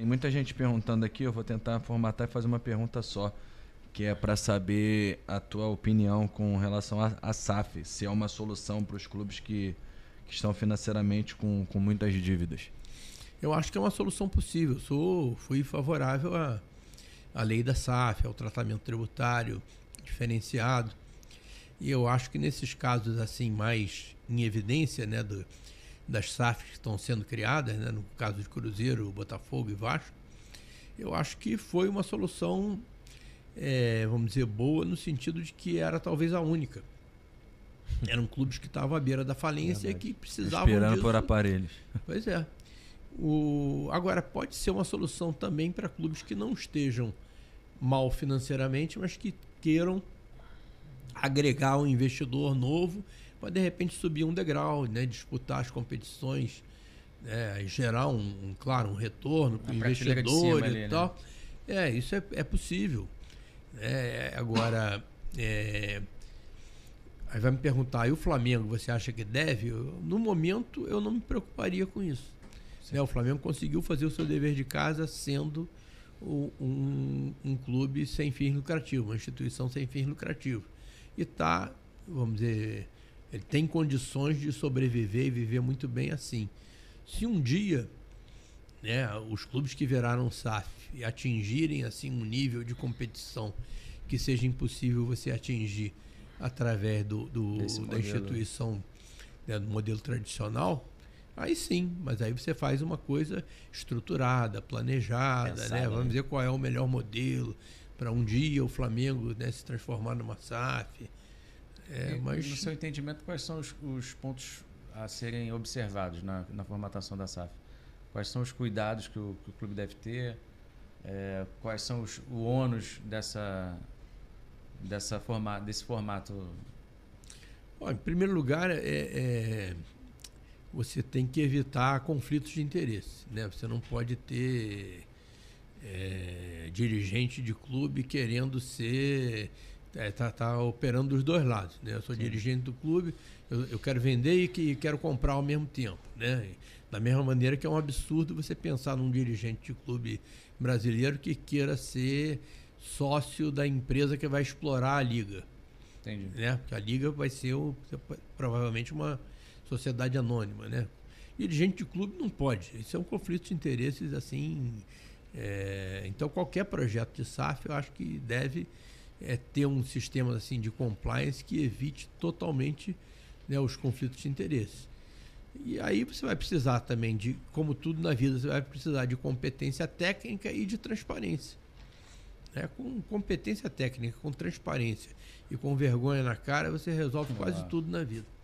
Tem muita gente perguntando aqui, eu vou tentar formatar e fazer uma pergunta só, que é para saber a tua opinião com relação à SAF, se é uma solução para os clubes que, que estão financeiramente com, com muitas dívidas. Eu acho que é uma solução possível. sou, fui favorável à, lei da SAF, ao tratamento tributário diferenciado. E eu acho que nesses casos assim mais em evidência, né, do, das SAFs que estão sendo criadas, né, no caso de Cruzeiro, Botafogo e Vasco, eu acho que foi uma solução, é, vamos dizer, boa no sentido de que era talvez a única. Eram clubes que estavam à beira da falência e que precisavam. Esperando disso. por aparelhos. Pois é. O... Agora, pode ser uma solução também para clubes que não estejam mal financeiramente, mas que queiram agregar um investidor novo para de repente subir um degrau, né? disputar as competições, né? gerar um, um, claro, um retorno para o investidor e né? tal. Né? É, isso é, é possível. É, agora, é, aí vai me perguntar, e o Flamengo, você acha que deve? Eu, no momento, eu não me preocuparia com isso. Né? O Flamengo conseguiu fazer o seu dever de casa sendo o, um, um clube sem fins lucrativos, uma instituição sem fins lucrativos e tá vamos dizer, ele tem condições de sobreviver e viver muito bem assim. Se um dia né, os clubes que viraram SAF e atingirem assim um nível de competição que seja impossível você atingir através do, do da modelo. Né? instituição né, do modelo tradicional, aí sim, mas aí você faz uma coisa estruturada, planejada, Pensado, né? Vamos né? dizer qual é o melhor modelo, para um dia o Flamengo né, se transformar numa SAF. É, e, mas... No seu entendimento, quais são os, os pontos a serem observados na, na, formatação da SAF? Quais são os cuidados que o, que o clube deve ter? É, quais são os o ônus dessa, dessa forma, desse formato? Bom, em primeiro lugar, é, é, você tem que evitar conflitos de interesse. Né? Você não pode ter dirigente de clube querendo ser é, tá, tá, operando dos dois lados, né? Eu sou Sim. dirigente do clube, eu, eu quero vender e, que, quero comprar ao mesmo tempo, né? da mesma maneira que é um absurdo você pensar num dirigente de clube brasileiro que queira ser sócio da empresa que vai explorar a liga. Entendi. Né? Porque a liga vai ser o, provavelmente uma sociedade anônima, né? Dirigente de clube não pode. Isso é um conflito de interesses assim é, então, qualquer projeto de SAF, eu acho que deve é, ter um sistema assim de compliance que evite totalmente né, os conflitos de interesse. E aí você vai precisar também de, como tudo na vida, você vai precisar de competência técnica e de transparência. Né? Com competência técnica, com transparência e com vergonha na cara, você resolve quase ah. tudo na vida.